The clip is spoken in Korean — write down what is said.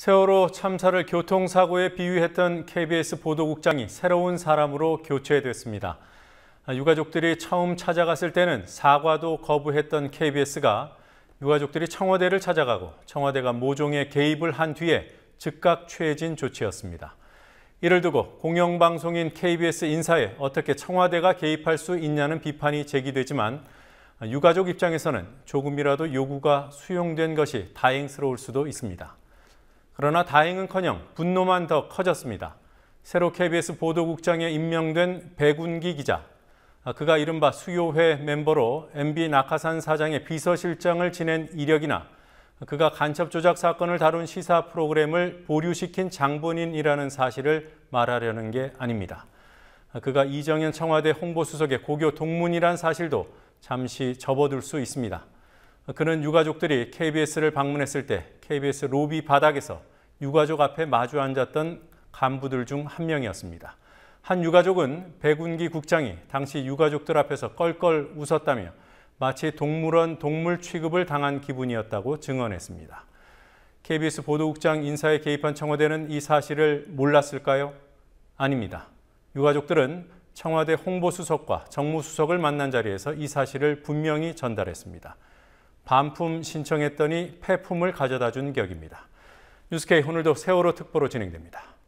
세월호 참사를 교통사고에 비유했던 KBS 보도국장이 새로운 사람으로 교체됐습니다. 유가족들이 처음 찾아갔을 때는 사과도 거부했던 KBS가 유가족들이 청와대를 찾아가고 청와대가 모종에 개입을 한 뒤에 즉각 취해진 조치였습니다. 이를 두고 공영방송인 KBS 인사에 어떻게 청와대가 개입할 수 있냐는 비판이 제기되지만 유가족 입장에서는 조금이라도 요구가 수용된 것이 다행스러울 수도 있습니다. 그러나 다행은커녕 분노만 더 커졌습니다. 새로 KBS 보도국장에 임명된 배군기 기자, 아, 그가 이른바 수요회 멤버로 MB 낙하산 사장의 비서실장을 지낸 이력이나 그가 간첩 조작 사건을 다룬 시사 프로그램을 보류시킨 장본인이라는 사실을 말하려는 게 아닙니다. 아, 그가 이정현 청와대 홍보수석의 고교 동문이란 사실도 잠시 접어둘 수 있습니다. 그는 유가족들이 KBS를 방문했을 때 KBS 로비 바닥에서 유가족 앞에 마주 앉았던 간부들 중 한 명이었습니다. 한 유가족은 백운기 국장이 당시 유가족들 앞에서 껄껄 웃었다며 마치 동물원 동물 취급을 당한 기분이었다고 증언했습니다. KBS 보도국장 인사에 개입한 청와대는 이 사실을 몰랐을까요? 아닙니다. 유가족들은 청와대 홍보수석과 정무수석을 만난 자리에서 이 사실을 분명히 전달했습니다. 반품 신청했더니 폐품을 가져다 준 격입니다. 뉴스케이 오늘도 세월호 특보로 진행됩니다.